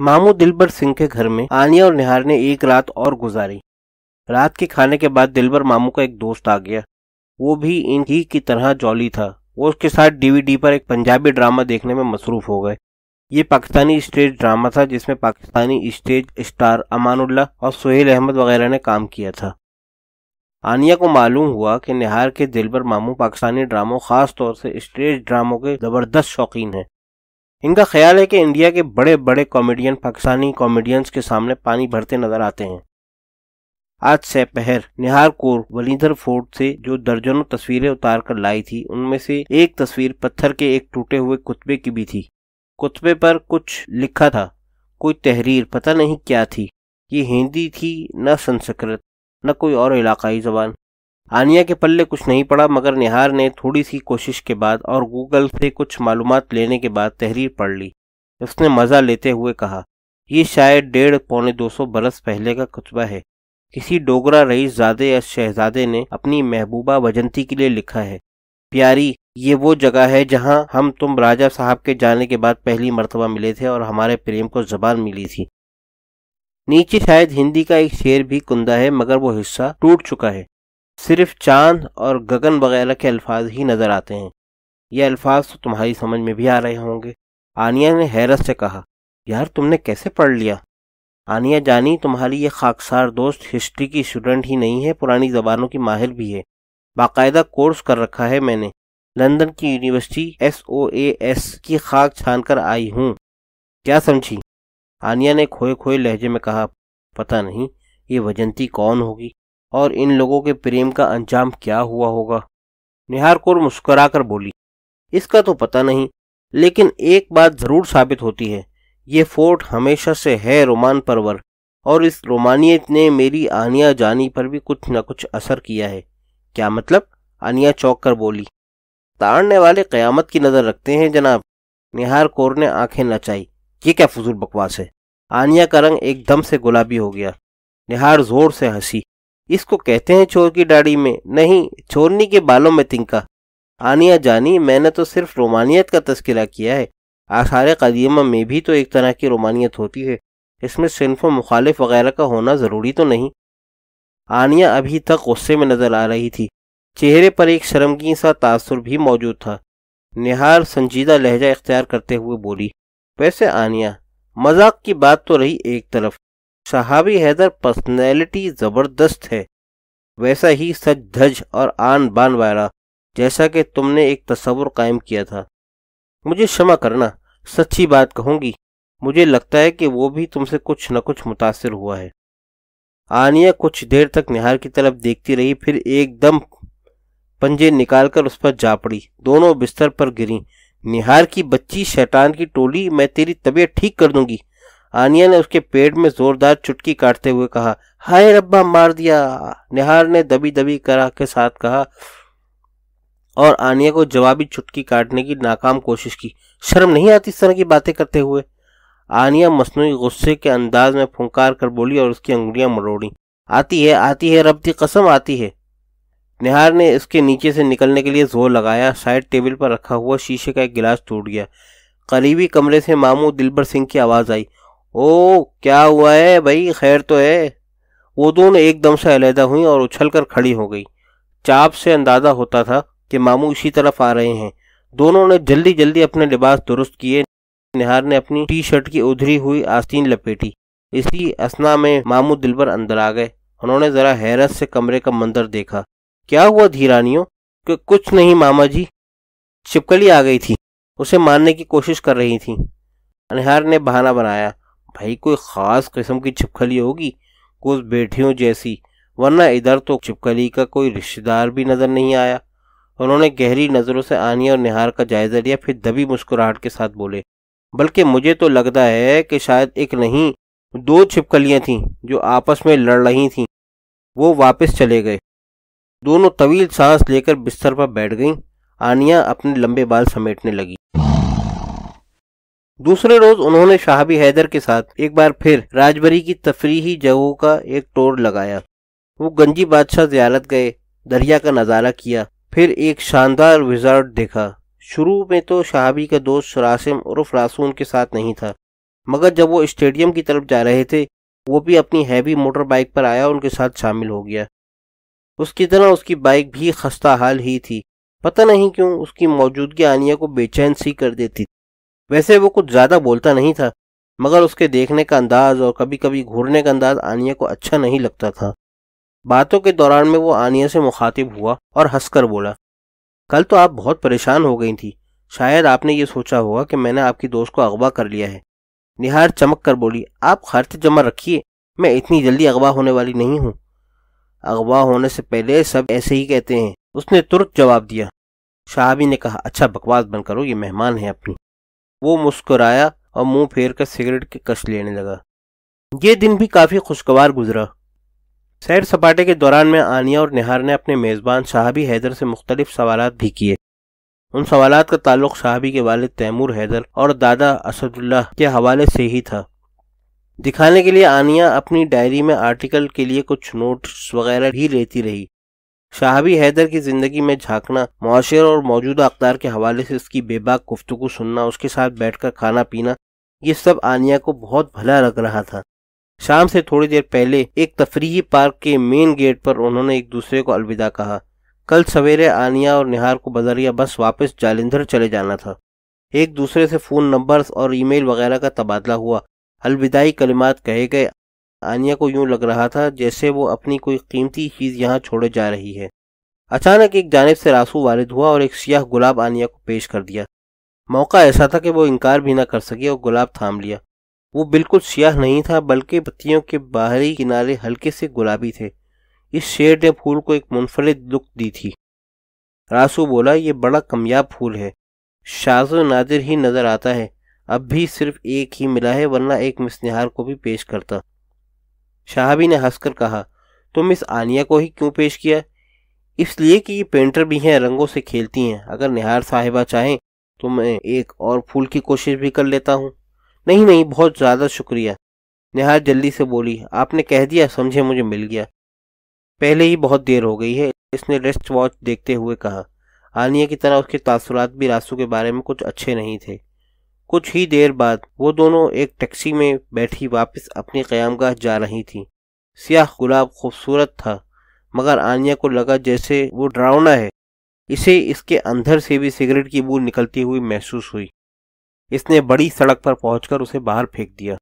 मामू दिलबर सिंह के घर में आनिया और निहार ने एक रात और गुजारी रात के खाने के बाद दिलबर मामू का एक दोस्त आ गया वो भी इन ही की तरह जॉली था वो उसके साथ डीवीडी पर एक पंजाबी ड्रामा देखने में मसरूफ हो गए ये पाकिस्तानी स्टेज ड्रामा था जिसमें पाकिस्तानी स्टेज स्टार अमानुल्ला और सुहेल अहमद वगैरह ने काम किया था आनिया को मालूम हुआ कि निहार के दिलबर मामू पाकिस्तानी ड्रामों खास तौर से स्टेज ड्रामों के ज़बरदस्त शौकीन हैं इनका ख्याल है कि इंडिया के बड़े बड़े कॉमेडियन पाकिस्तानी कॉमेडियंस के सामने पानी भरते नजर आते हैं आज से पहर निहार कोर वलीधर फोर्ट से जो दर्जनों तस्वीरें उतार कर लाई थी उनमें से एक तस्वीर पत्थर के एक टूटे हुए कुतबे की भी थी कुतबे पर कुछ लिखा था कोई तहरीर पता नहीं क्या थी ये हिंदी थी न संस्कृत न कोई और इलाकाई जबान आनिया के पल्ले कुछ नहीं पड़ा मगर निहार ने थोड़ी सी कोशिश के बाद और गूगल से कुछ मालूम लेने के बाद तहरीर पढ़ ली उसने मज़ा लेते हुए कहा ये शायद डेढ़ पौने दो सौ बरस पहले का कुतबा है किसी डोगरा रईस जादे या शहजादे ने अपनी महबूबा वजंती के लिए लिखा है प्यारी ये वो जगह है जहाँ हम तुम राजा साहब के जाने के बाद पहली मरतबा मिले थे और हमारे प्रेम को जबान मिली थी नीचे शायद हिंदी का एक शेर भी कुंदा है मगर वो हिस्सा टूट चुका है सिर्फ चांद और गगन वगैरह के अल्फाज ही नज़र आते हैं ये अल्फाज तो तुम्हारी समझ में भी आ रहे होंगे आनिया ने हैरत से कहा यार तुमने कैसे पढ़ लिया आनिया जानी तुम्हारी ये खाकसार दोस्त हिस्ट्री की स्टूडेंट ही नहीं है पुरानी जबानों की माहिर भी है बाकायदा कोर्स कर रखा है मैंने लंदन की university S O A S की खाक छान कर आई हूँ क्या समझी आनिया ने खोए खोए लहजे में कहा पता नहीं ये वजंती कौन होगी और इन लोगों के प्रेम का अंजाम क्या हुआ होगा निहार कौर मुस्कराकर बोली इसका तो पता नहीं लेकिन एक बात जरूर साबित होती है ये फोर्ट हमेशा से है रोमान परवर और इस रोमानियत ने मेरी आनिया जानी पर भी कुछ न कुछ असर किया है क्या मतलब आनिया चौक कर बोली ताड़ने वाले कयामत की नज़र रखते हैं जनाब निहार कौर ने आंखें नचाई ये क्या फजूल बकवास है आनिया का रंग एकदम से गुलाबी हो गया निहार जोर से हंसी इसको कहते हैं चोर की दाढ़ी में नहीं छोरनी के बालों में तिंका आनिया जानी मैंने तो सिर्फ रोमानियत का तस्करा किया है आषार कदीमा में भी तो एक तरह की रोमानियत होती है इसमें सिनफ मुखालिफ वगैरह का होना ज़रूरी तो नहीं आनिया अभी तक गुस्से में नज़र आ रही थी चेहरे पर एक शर्मगी सा तासुर भी मौजूद था निहार संजीदा लहजा इख्तियार करते हुए बोली वैसे आनिया मजाक की बात तो रही एक तरफ सहाबी हैदर पर्सनैलिटी ज़बरदस्त है वैसा ही सच धज और आन बान वायरा जैसा कि तुमने एक तस्वुर कायम किया था मुझे क्षमा करना सच्ची बात कहूंगी मुझे लगता है कि वो भी तुमसे कुछ न कुछ मुतासर हुआ है आनिया कुछ देर तक निहार की तरफ देखती रही फिर एकदम पंजे निकालकर उस पर जा पड़ी दोनों बिस्तर पर गिरी निहार की बच्ची शैतान की टोली मैं तेरी तबीयत ठीक कर दूंगी आनिया ने उसके पेट में जोरदार चुटकी काटते हुए कहा हाय रब्बा मार दिया निहार ने दबी दबी करा के साथ कहा और आनिया को जवाबी चुटकी काटने की नाकाम कोशिश की शर्म नहीं आती इस तरह की बातें करते हुए आनिया मसनू गुस्से के अंदाज में फुंकार कर बोली और उसकी अंगुलियां मरोड़ी आती है आती है रब की कसम आती है निहार ने इसके नीचे से निकलने के लिए जोर लगाया साइड टेबल पर रखा हुआ शीशे का एक गिलास टूट गया करीबी कमरे से मामू दिलबर सिंह की आवाज़ आई ओ क्या हुआ है भाई खैर तो है वो दोनों एकदम से अलहदा हुई और उछल कर खड़ी हो गई चाप से अंदाज़ा होता था कि मामू इसी तरफ आ रहे हैं दोनों ने जल्दी जल्दी अपने लिबास दुरुस्त किए निहार ने अपनी टी शर्ट की उधरी हुई आस्तीन लपेटी इसी असना में मामू दिलबर अंदर आ गए उन्होंने ज़रा हैरत से कमरे का मंदिर देखा क्या हुआ धीरानियों कि कुछ नहीं मामा जी छिपकली आ गई थी उसे मारने की कोशिश कर रही थी अनहार ने बहाना बनाया भाई कोई ख़ास किस्म की छिपकली होगी कुछ बेटियों जैसी वरना इधर तो छिपकली का कोई रिश्तेदार भी नज़र नहीं आया उन्होंने गहरी नज़रों से आनिया और निहार का जायज़ा लिया फिर दबी मुस्कुराहट के साथ बोले बल्कि मुझे तो लगता है कि शायद एक नहीं दो छिपकलियाँ थीं जो आपस में लड़ रही थीं वो वापस चले गए दोनों तवील सांस लेकर बिस्तर पर बैठ गईं आनिया अपने लंबे बाल समेटने लगी दूसरे रोज उन्होंने शाहबी हैदर के साथ एक बार फिर राजबरी की तफरीही जगहों का एक टोर लगाया वो गंजी बादशाह जियारत गए दरिया का नज़ारा किया फिर एक शानदार रिजॉर्ट देखा शुरू में तो शहाबी का दोस्त रासिम उर्फ रासून के साथ नहीं था मगर जब वो स्टेडियम की तरफ जा रहे थे वो भी अपनी हैवी मोटर बाइक पर आया उनके साथ शामिल हो गया उसकी तरह उसकी बाइक भी खस्ता हाल ही थी पता नहीं क्यों उसकी मौजूदगी आनिया को बेचैन सी कर देती वैसे वो कुछ ज्यादा बोलता नहीं था मगर उसके देखने का अंदाज और कभी कभी घूरने का अंदाज आनिया को अच्छा नहीं लगता था बातों के दौरान में वो आनिया से मुखातिब हुआ और हंसकर बोला कल तो आप बहुत परेशान हो गई थी शायद आपने ये सोचा होगा कि मैंने आपकी दोस्त को अगवा कर लिया है निहार चमक कर बोली आप खर्च जमा रखिए मैं इतनी जल्दी अगवा होने वाली नहीं हूं अगवा होने से पहले सब ऐसे ही कहते हैं उसने तुरंत जवाब दिया शाहबी ने कहा अच्छा बकवास बंद करो ये मेहमान है अपनी वो मुस्कुराया और मुंह फेर कर सिगरेट के कश लेने लगा ये दिन भी काफी खुशगवार गुजरा सैर सपाटे के दौरान में आनिया और निहार ने अपने मेज़बान शाहबी हैदर से मुख्तलिफ सवाल भी किए उन सवाल का ताल्लुक शाहबी के वालिद तैमूर हैदर और दादा असदुल्ला के हवाले से ही था दिखाने के लिए आनिया अपनी डायरी में आर्टिकल के लिए कुछ नोट्स वगैरह भी लेती रही शाहबी हैदर की जिंदगी में झांकना मुआशरे और मौजूदा अकदार के हवाले से उसकी बेबाक गुफ्तु सुनना उसके साथ बैठकर खाना पीना ये सब आनिया को बहुत भला लग रहा था शाम से थोड़ी देर पहले एक तफरी पार्क के मेन गेट पर उन्होंने एक दूसरे को अलविदा कहा कल सवेरे आनिया और निहार को बदरिया बस वापस जालंधर चले जाना था एक दूसरे से फ़ोन नंबर्स और ईमेल वगैरह का तबादला हुआ अलविदाई कलिमात कहे गए आनिया को यूं लग रहा था जैसे वो अपनी कोई कीमती चीज़ यहाँ छोड़े जा रही है अचानक एक जानब से रासू वारिद हुआ और एक सियाह गुलाब आनिया को पेश कर दिया मौका ऐसा था कि वो इनकार भी ना कर सके और गुलाब थाम लिया वो बिल्कुल सियाह नहीं था बल्कि पत्तियों के बाहरी किनारे हल्के से गुलाबी थे इस शेड ने फूल को एक मुनफरद लुक दी थी रासू बोला ये बड़ा कमयाब फूल है शाजो नादिर ही नज़र आता है अब भी सिर्फ एक ही मिला है वरना एक मिसनहार को भी पेश करता शाहबी ने हंसकर कहा तुम इस आनिया को ही क्यों पेश किया इसलिए कि ये पेंटर भी हैं रंगों से खेलती हैं अगर निहार साहिबा चाहें तो मैं एक और फूल की कोशिश भी कर लेता हूँ नहीं नहीं बहुत ज़्यादा शुक्रिया निहार जल्दी से बोली आपने कह दिया समझे मुझे मिल गया पहले ही बहुत देर हो गई है इसने रेस्ट वॉच देखते हुए कहा आनिया की तरह उसके तासुरात भी रासू के बारे में कुछ अच्छे नहीं थे कुछ ही देर बाद वो दोनों एक टैक्सी में बैठी वापस अपनी क्यामगाह जा रही थी सियाह गुलाब खूबसूरत था मगर आनिया को लगा जैसे वो डरावना है इसे इसके अंदर से भी सिगरेट की बू निकलती हुई महसूस हुई इसने बड़ी सड़क पर पहुंचकर उसे बाहर फेंक दिया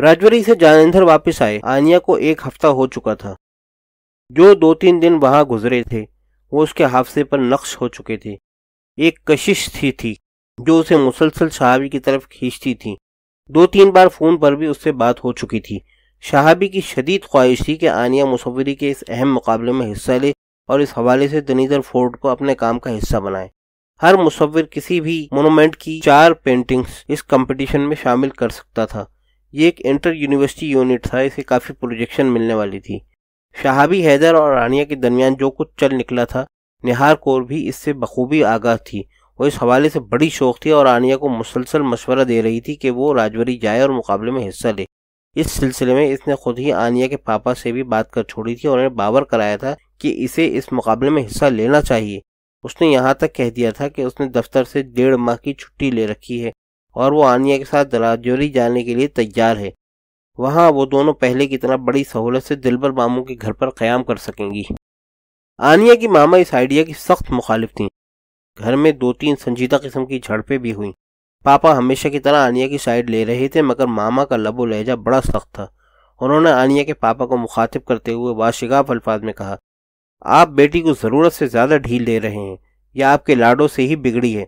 राजवरी से जानेंधर वापस आए आनिया को एक हफ्ता हो चुका था जो दो तीन दिन वहां गुजरे थे वो उसके हाफसे पर नक्श हो चुके थे एक कशिश थी थी जो उसे मुसलसल शहाबी की तरफ खींचती थी दो तीन बार फ़ोन पर भी उससे बात हो चुकी थी शहाबी की शदीद ख्वाहिश थी कि आनिया मुसवरी के इस अहम मुकाबले में हिस्सा ले और इस हवाले से दनीजर फोर्ड को अपने काम का हिस्सा बनाए हर मुसविर किसी भी मोनूमेंट की चार पेंटिंग्स इस कंपटीशन में शामिल कर सकता था ये एक इंटर यूनिवर्सिटी यूनिट था इसे काफ़ी प्रोजेक्शन मिलने वाली थी शहाबी हैदर और रानिया के दरमियान जो कुछ चल निकला था निहार कौर भी इससे बखूबी आगाह थी वो इस हवाले से बड़ी शौक थी और आनिया को मुसलसल मशवरा दे रही थी कि वो राजवरी जाए और मुकाबले में हिस्सा ले इस सिलसिले में इसने खुद ही आनिया के पापा से भी बात कर छोड़ी थी और उन्हें बावर कराया था कि इसे इस मुकाबले में हिस्सा लेना चाहिए उसने यहाँ तक कह दिया था कि उसने दफ्तर से डेढ़ माह की छुट्टी ले रखी है और वो आनिया के साथ राजौरी जाने के लिए तैयार है वहाँ वो दोनों पहले की तरह बड़ी सहूलत से दिलबर मामू के घर पर क़्याम कर सकेंगी आनिया की मामा इस आइडिया की सख्त मुखालिफ थी घर में दो तीन संजीदा किस्म की झड़पें भी हुई पापा हमेशा की तरह आनिया की साइड ले रहे थे मगर मामा का लबो लहजा बड़ा सख्त था उन्होंने आनिया के पापा को मुखातिब करते हुए बाशिगाफ अल्फाज में कहा आप बेटी को ज़रूरत से ज़्यादा ढील दे रहे हैं या आपके लाडो से ही बिगड़ी है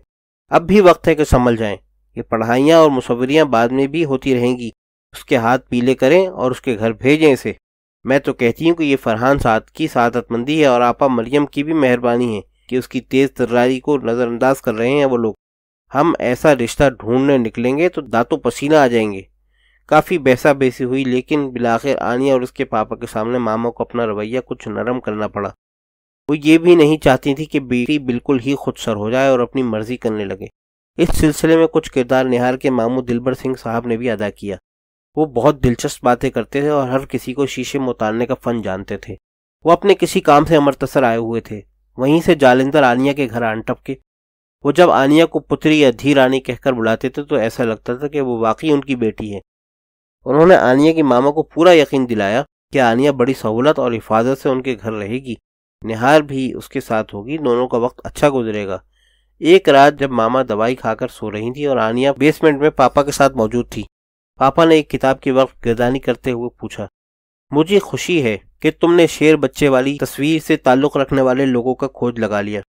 अब भी वक्त है कि संभल जाएं ये पढ़ाइयाँ और मुसवरियाँ बाद में भी होती रहेंगी उसके हाथ पीले करें और उसके घर भेजें इसे मैं तो कहती हूँ कि ये फरहान साद की सादतमंदी है और आपा मरियम की भी मेहरबानी है कि उसकी तेज़ तर्रारी को नज़रअंदाज कर रहे हैं वो लोग हम ऐसा रिश्ता ढूंढने निकलेंगे तो दांतों पसीना आ जाएंगे काफ़ी बैसा बेसी हुई लेकिन बिलाखिर आनिया और उसके पापा के सामने मामा को अपना रवैया कुछ नरम करना पड़ा वो ये भी नहीं चाहती थी कि बेटी बिल्कुल ही खुद सर हो जाए और अपनी मर्जी करने लगे इस सिलसिले में कुछ किरदार निहार के मामू दिलबर सिंह साहब ने भी अदा किया वो बहुत दिलचस्प बातें करते थे और हर किसी को शीशे में उतारने का फन जानते थे वो अपने किसी काम से अमृतसर आए हुए थे वहीं से जालिंदर आनिया के घर आन टपके वो जब आनिया को पुत्री या धी रानी कहकर बुलाते थे तो ऐसा लगता था कि वो वाकई उनकी बेटी है उन्होंने आनिया की मामा को पूरा यकीन दिलाया कि आनिया बड़ी सहूलत और हिफाजत से उनके घर रहेगी निहार भी उसके साथ होगी दोनों का वक्त अच्छा गुजरेगा एक रात जब मामा दवाई खाकर सो रही थी और आनिया बेसमेंट में पापा के साथ मौजूद थी पापा ने एक किताब के वक्त गिरदानी करते हुए पूछा मुझे खुशी है कि तुमने शेर बच्चे वाली तस्वीर से ताल्लुक़ रखने वाले लोगों का खोज लगा लिया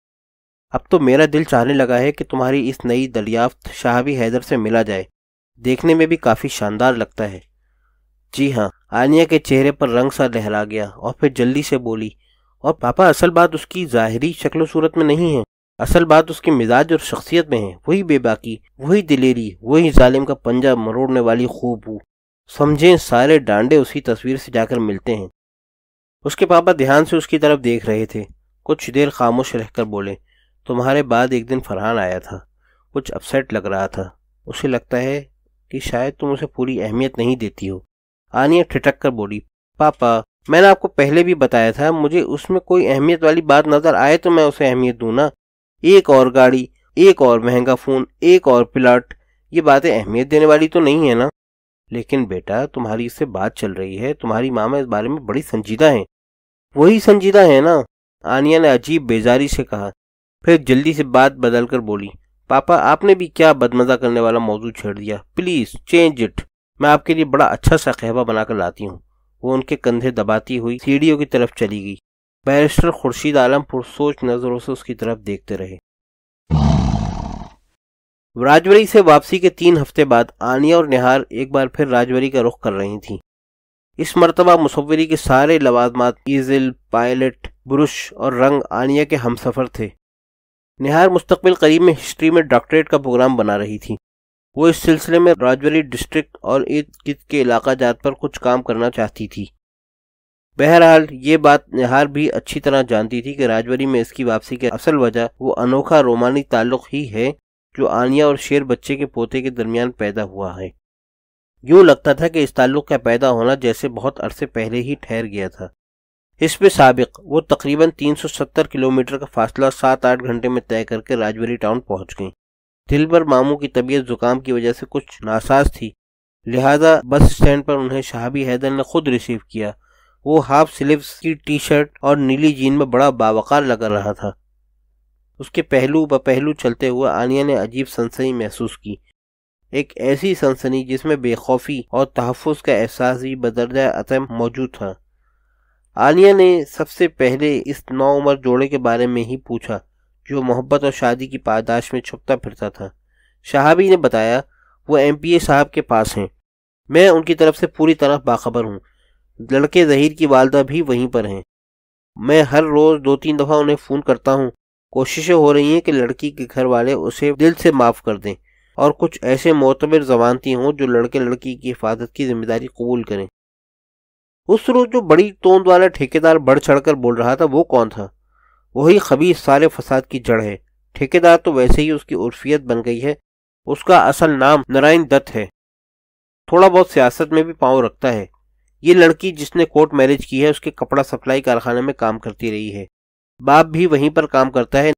अब तो मेरा दिल चाहने लगा है कि तुम्हारी इस नई दरियाफ्त शाहबी हैदर से मिला जाए देखने में भी काफ़ी शानदार लगता है जी हाँ आनिया के चेहरे पर रंग सा लहरा गया और फिर जल्दी से बोली और पापा असल बात उसकी ज़ाहरी शक्ल सूरत में नहीं है असल बात उसके मिजाज और शख्सियत में है वही बेबाकी वही दिलेरी वही जालिम का पंजा मरोड़ने वाली खूबू समझें सारे डांडे उसी तस्वीर से जाकर मिलते हैं उसके पापा ध्यान से उसकी तरफ देख रहे थे कुछ देर खामोश रहकर बोले तुम्हारे बाद एक दिन फरहान आया था कुछ अपसेट लग रहा था उसे लगता है कि शायद तुम उसे पूरी अहमियत नहीं देती हो आनिया ठिटक कर बोली पापा मैंने आपको पहले भी बताया था मुझे उसमें कोई अहमियत वाली बात नज़र आए तो मैं उसे अहमियत दूँ ना एक और गाड़ी एक और महंगा फ़ोन एक और प्लाट ये बातें अहमियत देने वाली तो नहीं है ना लेकिन बेटा तुम्हारी इससे बात चल रही है तुम्हारी मामा इस बारे में बड़ी संजीदा है वही संजीदा है ना आनिया ने अजीब बेजारी से कहा फिर जल्दी से बात बदल कर बोली पापा आपने भी क्या बदमजा करने वाला मौजू छेड़ दिया प्लीज़ चेंज इट मैं आपके लिए बड़ा अच्छा सा कहवा बनाकर लाती हूँ वो उनके कंधे दबाती हुई सीढ़ियों की तरफ चली गई बैरिस्टर खुर्शीद आलम पुरसोच नज़रों से उसकी तरफ देखते रहे राजवरी से वापसी के तीन हफ्ते बाद आनिया और निहार एक बार फिर राजवरी का रुख कर रही थीं इस मरतबा मुसवरी के सारे लवाजमात ईजिल पायलट ब्रश और रंग आनिया के हम सफ़र थे निहार मुस्तबिल करीब में हिस्ट्री में डॉक्टरेट का प्रोग्राम बना रही थी वो इस सिलसिले में राजवरी डिस्ट्रिक्ट और इर्द गिर्द के इलाका जात पर कुछ काम करना चाहती थी बहरहाल ये बात निहार भी अच्छी तरह जानती थी कि राजबरी में इसकी वापसी की असल वजह वो अनोखा रोमानी ताल्लुक ही है जो आनिया और शेर बच्चे के पोते के दरमियान पैदा हुआ है यूं लगता था कि इस ताल्लुक का पैदा होना जैसे बहुत अरसे पहले ही ठहर गया था इसमें सबक वो तकरीबन 370 किलोमीटर का फासला सात आठ घंटे में तय करके राजबरी टाउन पहुंच गई दिलबर मामू की तबीयत जुकाम की वजह से कुछ नासाज थी लिहाजा बस स्टैंड पर उन्हें शहाबी हैदर ने खुद रिसीव किया वो हाफ स्लीव्स की टी शर्ट और नीली जीन में बड़ा बावकार लग रहा था उसके पहलू ब पहलू चलते हुए आलिया ने अजीब सनसनी महसूस की एक ऐसी सनसनी जिसमें बेखौफी और तहफ़ का एहसास भी बदरजा अतम मौजूद था आलिया ने सबसे पहले इस उम्र जोड़े के बारे में ही पूछा जो मोहब्बत और शादी की पादाश में छुपता फिरता था शहाबी ने बताया वो एम साहब के पास हैं मैं उनकी तरफ से पूरी तरह बाखबर हूँ लड़के जहीर की वालदा भी वहीं पर हैं मैं हर रोज़ दो तीन दफ़ा उन्हें फ़ोन करता हूँ कोशिशें हो रही हैं कि लड़की के घर वाले उसे दिल से माफ़ कर दें और कुछ ऐसे मोतबर जबानती हों जो लड़के लड़की की हिफाजत की जिम्मेदारी कबूल करें उस रोज़ जो बड़ी तोंद वाला ठेकेदार बढ़ चढ़कर बोल रहा था वो कौन था वही खबी सारे फसाद की जड़ है ठेकेदार तो वैसे ही उसकी उर्फियत बन गई है उसका असल नाम नारायण दत्त है थोड़ा बहुत सियासत में भी पाँव रखता है ये लड़की जिसने कोर्ट मैरिज की है उसके कपड़ा सप्लाई कारखाने में काम करती रही है बाप भी वहीं पर काम करता है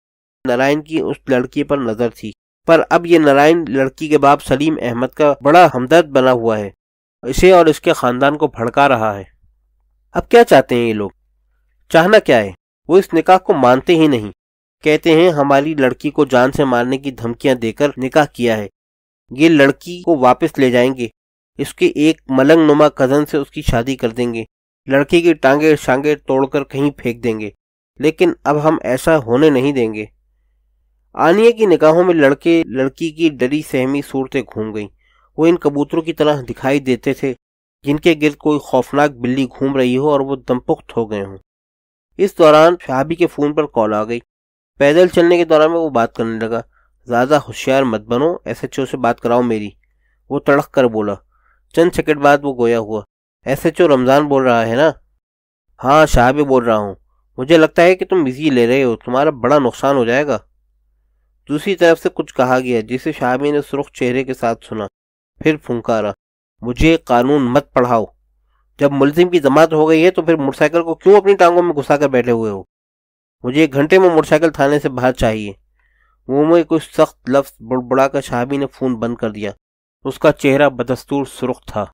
नारायण की उस लड़की पर नजर थी पर अब ये नारायण लड़की के बाप सलीम अहमद का बड़ा हमदर्द बना हुआ है इसे और इसके खानदान को भड़का रहा है अब क्या चाहते हैं ये लोग चाहना क्या है वो इस निकाह को मानते ही नहीं कहते हैं हमारी लड़की को जान से मारने की धमकियां देकर निकाह किया है ये लड़की को वापस ले जाएंगे इसके एक मलंग नुमा कजन से उसकी शादी कर देंगे लड़की की टांगे शांगे तोड़कर कहीं फेंक देंगे लेकिन अब हम ऐसा होने नहीं देंगे आनिया की निगाहों में लड़के लड़की की डरी सहमी सूरतें घूम गईं वो इन कबूतरों की तरह दिखाई देते थे जिनके गिर्द कोई खौफनाक बिल्ली घूम रही हो और वो दमपुख्त हो गए हों इस दौरान शहाबी के फ़ोन पर कॉल आ गई पैदल चलने के दौरान में वो बात करने लगा ज़्यादा होशियार मत बनो एस एच ओ से बात कराओ मेरी वो तड़क कर बोला चंद सेकंड बाद वो गोया हुआ एस एच ओ रमज़ान बोल रहा है ना हाँ भी बोल रहा हूँ मुझे लगता है कि तुम बिजी ले रहे हो तुम्हारा बड़ा नुकसान हो जाएगा दूसरी तरफ से कुछ कहा गया जिसे शाहबी ने सुर्ख चेहरे के साथ सुना फिर फुंकारा मुझे कानून मत पढ़ाओ जब मुलजिम की जमात हो गई है तो फिर मोटरसाइकिल को क्यों अपनी टांगों में घुसा कर बैठे हुए हो मुझे एक घंटे में मोटरसाइकिल थाने से बाहर चाहिए मुंह में कुछ सख्त लफ्ज़ बुड़बुड़ा कर शाहबी ने फ़ोन बंद कर दिया उसका चेहरा बदस्तूर सुरख था